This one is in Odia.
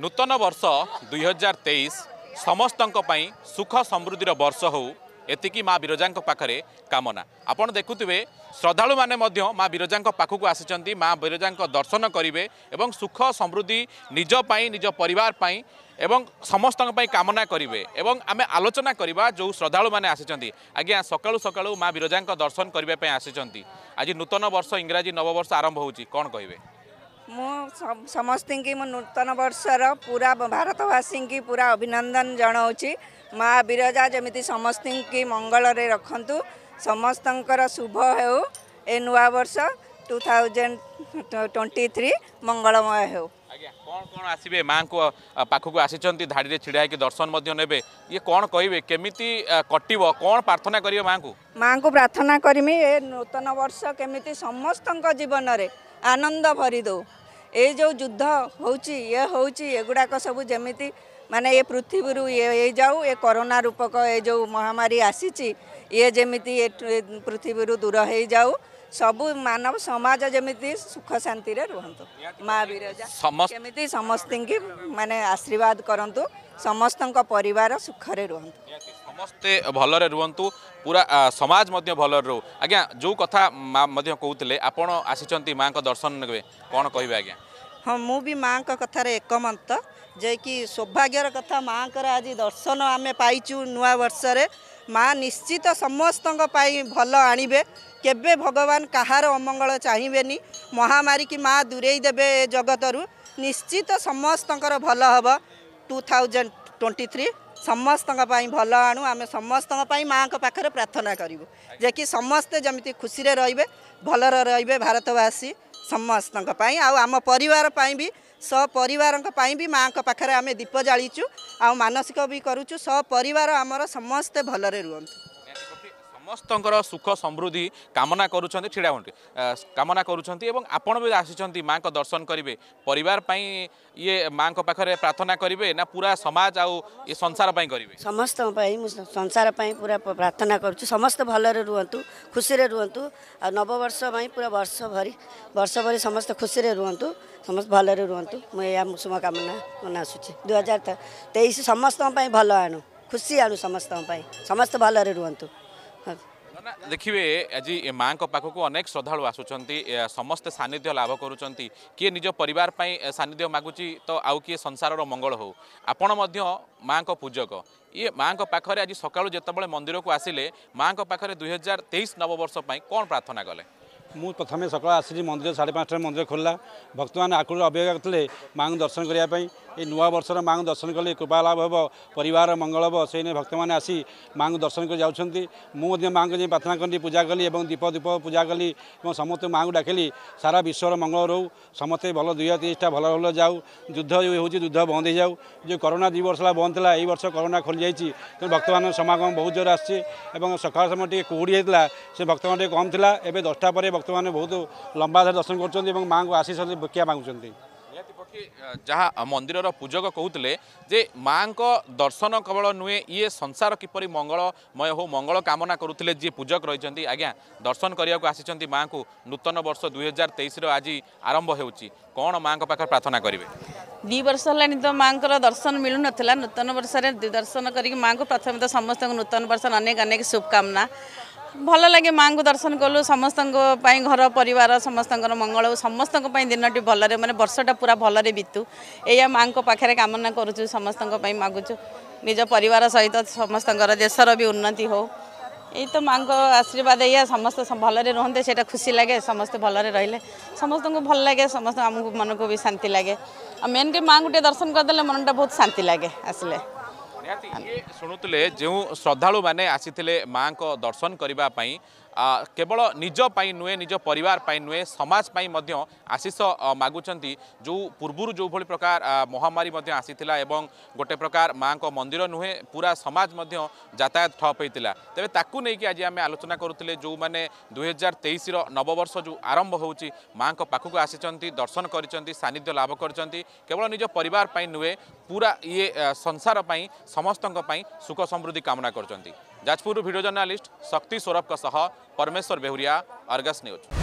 ନୂତନ ବର୍ଷ ଦୁଇହଜାର ତେଇଶ ସମସ୍ତଙ୍କ ପାଇଁ ସୁଖ ସମୃଦ୍ଧିର ବର୍ଷ ହେଉ ଏତିକି ମା ବିରଜାଙ୍କ ପାଖରେ କାମନା ଆପଣ ଦେଖୁଥିବେ ଶ୍ରଦ୍ଧାଳୁମାନେ ମଧ୍ୟ ମା ବିରଜାଙ୍କ ପାଖକୁ ଆସିଛନ୍ତି ମା ବିରଜାଙ୍କ ଦର୍ଶନ କରିବେ ଏବଂ ସୁଖ ସମୃଦ୍ଧି ନିଜ ପାଇଁ ନିଜ ପରିବାର ପାଇଁ ଏବଂ ସମସ୍ତଙ୍କ ପାଇଁ କାମନା କରିବେ ଏବଂ ଆମେ ଆଲୋଚନା କରିବା ଯେଉଁ ଶ୍ରଦ୍ଧାଳୁମାନେ ଆସିଛନ୍ତି ଆଜ୍ଞା ସକାଳୁ ସକାଳୁ ମା ବିରଜାଙ୍କ ଦର୍ଶନ କରିବା ପାଇଁ ଆସିଛନ୍ତି ଆଜି ନୂତନ ବର୍ଷ ଇଂରାଜୀ ନବବର୍ଷ ଆରମ୍ଭ ହେଉଛି କ'ଣ କହିବେ ମୁଁ ସମସ୍ତଙ୍କୁ ମୁଁ ନୂତନ ବର୍ଷର ପୁରା ଭାରତବାସୀଙ୍କୁ ପୁରା ଅଭିନନ୍ଦନ ଜଣାଉଛି ମା ବିରଜା ଯେମିତି ସମସ୍ତଙ୍କୁ ମଙ୍ଗଳରେ ରଖନ୍ତୁ ସମସ୍ତଙ୍କର ଶୁଭ ହେଉ ଏ ନୂଆ ବର୍ଷ ଟୁ ଥାଉଜେଣ୍ଡ ଟ୍ୱେଣ୍ଟି ଥ୍ରୀ ମଙ୍ଗଳମୟ ହେଉ କ'ଣ କ'ଣ ଆସିବେ ମାଆଙ୍କୁ ପାଖକୁ ଆସିଛନ୍ତି ଧାଡ଼ିରେ ଛିଡ଼ା ହେଇକି ଦର୍ଶନ ମଧ୍ୟ ନେବେ ଇଏ କ'ଣ କହିବେ କେମିତି କଟିବ କ'ଣ ପ୍ରାର୍ଥନା କରିବେ ମାଆଙ୍କୁ ମାଆଙ୍କୁ ପ୍ରାର୍ଥନା କରିମି ଏ ନୂତନ ବର୍ଷ କେମିତି ସମସ୍ତଙ୍କ ଜୀବନରେ ଆନନ୍ଦ ଭରିଦେଉ ଏ ଯେଉଁ ଯୁଦ୍ଧ ହେଉଛି ଇଏ ହେଉଛି ଏଗୁଡ଼ାକ ସବୁ ଯେମିତି ମାନେ ଏ ପୃଥିବୀରୁ ଇଏ ହେଇଯାଉ ଏ କରୋନା ରୂପକ ଏ ଯେଉଁ ମହାମାରୀ ଆସିଛି ଇଏ ଯେମିତି ଏ ପୃଥିବୀରୁ ଦୂର ହେଇଯାଉ ସବୁ ମାନବ ସମାଜ ଯେମିତି ସୁଖ ଶାନ୍ତିରେ ରୁହନ୍ତୁ ମା ବିରଜା କେମିତି ସମସ୍ତଙ୍କୁ ମାନେ ଆଶୀର୍ବାଦ କରନ୍ତୁ ସମସ୍ତଙ୍କ ପରିବାର ସୁଖରେ ରୁହନ୍ତୁ ସମସ୍ତେ ଭଲରେ ରୁହନ୍ତୁ ପୁରା ସମାଜ ମଧ୍ୟ ଭଲରେ ରହୁ ଆଜ୍ଞା ଯେଉଁ କଥା ମା ମଧ୍ୟ କହୁଥିଲେ ଆପଣ ଆସିଛନ୍ତି ମାଆଙ୍କ ଦର୍ଶନ ନେବେ କ'ଣ କହିବେ ଆଜ୍ଞା ହଁ ମୁଁ ବି ମାଆଙ୍କ କଥାରେ ଏକମନ୍ତ ଯେ କି ସୌଭାଗ୍ୟର କଥା ମାଆଙ୍କର ଆଜି ଦର୍ଶନ ଆମେ ପାଇଛୁ ନୂଆ ବର୍ଷରେ ମାଆ ନିଶ୍ଚିତ ସମସ୍ତଙ୍କ ପାଇଁ ଭଲ ଆଣିବେ କେବେ ଭଗବାନ କାହାର ଅମଙ୍ଗଳ ଚାହିଁବେନି ମହାମାରୀ କି ମାଆ ଦୂରେଇ ଦେବେ ଏ ଜଗତରୁ ନିଶ୍ଚିତ ସମସ୍ତଙ୍କର ଭଲ ହେବ ଟୁ ଥାଉଜେଣ୍ଡ ଟ୍ୱେଣ୍ଟି ଥ୍ରୀ ସମସ୍ତଙ୍କ ପାଇଁ ଭଲ ଆଣୁ ଆମେ ସମସ୍ତଙ୍କ ପାଇଁ ମାଆଙ୍କ ପାଖରେ ପ୍ରାର୍ଥନା କରିବୁ ଯେ କି ସମସ୍ତେ ଯେମିତି ଖୁସିରେ ରହିବେ ଭଲରେ ରହିବେ ଭାରତବାସୀ ସମସ୍ତଙ୍କ ପାଇଁ ଆଉ ଆମ ପରିବାର ପାଇଁ ବି ସପରିବାରଙ୍କ ପାଇଁ ବି ମାଆଙ୍କ ପାଖରେ ଆମେ ଦୀପ ଜାଳିଛୁ ଆଉ ମାନସିକ ବି କରୁଛୁ ସପରିବାର ଆମର ସମସ୍ତେ ଭଲରେ ରୁହନ୍ତୁ ସମସ୍ତଙ୍କର ସୁଖ ସମୃଦ୍ଧି କାମନା କରୁଛନ୍ତି ଛିଡ଼ା ହୁଅନ୍ତି କାମନା କରୁଛନ୍ତି ଏବଂ ଆପଣ ବି ଆସିଛନ୍ତି ମାଆଙ୍କ ଦର୍ଶନ କରିବେ ପରିବାର ପାଇଁ ଇଏ ମାଆଙ୍କ ପାଖରେ ପ୍ରାର୍ଥନା କରିବେ ନା ପୁରା ସମାଜ ଆଉ ଏ ସଂସାର ପାଇଁ କରିବେ ସମସ୍ତଙ୍କ ପାଇଁ ମୁଁ ସଂସାର ପାଇଁ ପୁରା ପ୍ରାର୍ଥନା କରୁଛି ସମସ୍ତେ ଭଲରେ ରୁହନ୍ତୁ ଖୁସିରେ ରୁହନ୍ତୁ ଆଉ ନବବର୍ଷ ପାଇଁ ପୁରା ବର୍ଷ ଭରି ବର୍ଷ ଭରି ସମସ୍ତେ ଖୁସିରେ ରୁହନ୍ତୁ ସମସ୍ତେ ଭଲରେ ରୁହନ୍ତୁ ମୁଁ ଏହା ମୁଁ ଶୁଭକାମନା ମନେ ଦୁଇ ହଜାର ତେଇଶ ସମସ୍ତଙ୍କ ପାଇଁ ଭଲ ଆଣୁ ଖୁସି ଆଣୁ ସମସ୍ତଙ୍କ ପାଇଁ ସମସ୍ତେ ଭଲରେ ରୁହନ୍ତୁ ଦେଖିବେ ଆଜି ମାଆଙ୍କ ପାଖକୁ ଅନେକ ଶ୍ରଦ୍ଧାଳୁ ଆସୁଛନ୍ତି ସମସ୍ତେ ସାନ୍ନିଧ୍ୟ ଲାଭ କରୁଛନ୍ତି କିଏ ନିଜ ପରିବାର ପାଇଁ ସାନ୍ନିଧ୍ୟ ମାଗୁଛି ତ ଆଉ କିଏ ସଂସାରର ମଙ୍ଗଳ ହେଉ ଆପଣ ମଧ୍ୟ ମାଆଙ୍କ ପୂଜକ ଇଏ ମାଆଙ୍କ ପାଖରେ ଆଜି ସକାଳୁ ଯେତେବେଳେ ମନ୍ଦିରକୁ ଆସିଲେ ମାଆଙ୍କ ପାଖରେ ଦୁଇ ହଜାର ତେଇଶ ନବବର୍ଷ ପାଇଁ କ'ଣ ପ୍ରାର୍ଥନା କଲେ म प्रथमे सक्सि मन्दिर साढे पाँचटा मन्दिर खोलला भक्त आकृति अपेक्षा गर्दै मार्शन गर् नयाँ वर्ष दर्शन कले कृपा लाभ हेर्नु परिवार मङ्गल सही नै भक्त म आसि मार्शन जाउँछ महाको प्रार्थना कि पूजा कि ए दीप दीप पूजा कि समे माङ् रौ समे भयो दुई तिस भाउ युद्ध हौ युद्ध बन्दै जाउँ यो करुना दुई वर्ष होला बन्दा ए वर्ष करोना खोलिन्छ त भक्त समागम बहुत जोर आसेछ सकाए कुरा सि भक्त कम थाहा ए दसटा पर ଭକ୍ତମାନେ ବହୁତ ଲମ୍ବା ଧରି ଦର୍ଶନ କରୁଛନ୍ତି ଏବଂ ମାଆଙ୍କୁ ଆଶିଷ ଭିକ୍ଷା ମାଗୁଛନ୍ତି ଯାହା ମନ୍ଦିରର ପୂଜକ କହୁଥିଲେ ଯେ ମାଆଙ୍କ ଦର୍ଶନ କେବଳ ନୁହେଁ ଇଏ ସଂସାର କିପରି ମଙ୍ଗଳମୟ ହଉ ମଙ୍ଗଳ କାମନା କରୁଥିଲେ ଯିଏ ପୂଜକ ରହିଛନ୍ତି ଆଜ୍ଞା ଦର୍ଶନ କରିବାକୁ ଆସିଛନ୍ତି ମାଆଙ୍କୁ ନୂତନ ବର୍ଷ ଦୁଇ ହଜାର ତେଇଶର ଆଜି ଆରମ୍ଭ ହେଉଛି କ'ଣ ମାଆଙ୍କ ପାଖରେ ପ୍ରାର୍ଥନା କରିବେ ଦୁଇ ବର୍ଷ ହେଲାଣି ତ ମାଆଙ୍କର ଦର୍ଶନ ମିଳୁନଥିଲା ନୂତନ ବର୍ଷରେ ଦର୍ଶନ କରିକି ମାଆଙ୍କୁ ପ୍ରଥମେ ତ ସମସ୍ତଙ୍କୁ ନୂତନ ବର୍ଷ ଅନେକ ଅନେକ ଶୁଭକାମନା ଭଲ ଲାଗେ ମାଆଙ୍କୁ ଦର୍ଶନ କଲୁ ସମସ୍ତଙ୍କ ପାଇଁ ଘର ପରିବାର ସମସ୍ତଙ୍କର ମଙ୍ଗଳ ସମସ୍ତଙ୍କ ପାଇଁ ଦିନଟି ଭଲରେ ମାନେ ବର୍ଷଟା ପୁରା ଭଲରେ ବିତୁ ଏଇଆ ମାଆଙ୍କ ପାଖରେ କାମନା କରୁଛୁ ସମସ୍ତଙ୍କ ପାଇଁ ମାଗୁଛୁ ନିଜ ପରିବାର ସହିତ ସମସ୍ତଙ୍କର ଦେଶର ବି ଉନ୍ନତି ହଉ ଏଇ ତ ମାଆଙ୍କ ଆଶୀର୍ବାଦ ଏଇଆ ସମସ୍ତେ ଭଲରେ ରୁହନ୍ତେ ସେଇଟା ଖୁସି ଲାଗେ ସମସ୍ତେ ଭଲରେ ରହିଲେ ସମସ୍ତଙ୍କୁ ଭଲ ଲାଗେ ସମସ୍ତଙ୍କୁ ଆମକୁ ମନକୁ ବି ଶାନ୍ତି ଲାଗେ ଆଉ ମେନ୍ କି ମାଆଙ୍କୁ ଟିକେ ଦର୍ଶନ କରିଦେଲେ ମନଟା ବହୁତ ଶାନ୍ତି ଲାଗେ ଆସିଲେ ଶୁଣୁଥିଲେ ଯେଉଁ ଶ୍ରଦ୍ଧାଳୁମାନେ ଆସିଥିଲେ ମାଆଙ୍କ ଦର୍ଶନ କରିବା ପାଇଁ କେବଳ ନିଜ ପାଇଁ ନୁହେଁ ନିଜ ପରିବାର ପାଇଁ ନୁହେଁ ସମାଜ ପାଇଁ ମଧ୍ୟ ଆଶିଷ ମାଗୁଛନ୍ତି ଯେଉଁ ପୂର୍ବରୁ ଯେଉଁଭଳି ପ୍ରକାର ମହାମାରୀ ମଧ୍ୟ ଆସିଥିଲା ଏବଂ ଗୋଟେ ପ୍ରକାର ମାଆଙ୍କ ମନ୍ଦିର ନୁହେଁ ପୁରା ସମାଜ ମଧ୍ୟ ଯାତାୟାତ ଠପ୍ ହୋଇଥିଲା ତେବେ ତାକୁ ନେଇକି ଆଜି ଆମେ ଆଲୋଚନା କରୁଥିଲେ ଯେଉଁମାନେ ଦୁଇହଜାର ତେଇଶର ନବବର୍ଷ ଯେଉଁ ଆରମ୍ଭ ହେଉଛି ମାଆଙ୍କ ପାଖକୁ ଆସିଛନ୍ତି ଦର୍ଶନ କରିଛନ୍ତି ସାନ୍ନିଧ୍ୟ ଲାଭ କରିଛନ୍ତି କେବଳ ନିଜ ପରିବାର ପାଇଁ ନୁହେଁ ପୁରା ଇଏ ସଂସାର ପାଇଁ ସମସ୍ତଙ୍କ ପାଇଁ ସୁଖ ସମୃଦ୍ଧି କାମନା କରୁଛନ୍ତି जाजपुर भिडियो जर्नालीस्ट शक्ति सौरभ का सह परमेश्वर बेहुरिया अर्गस न्यूज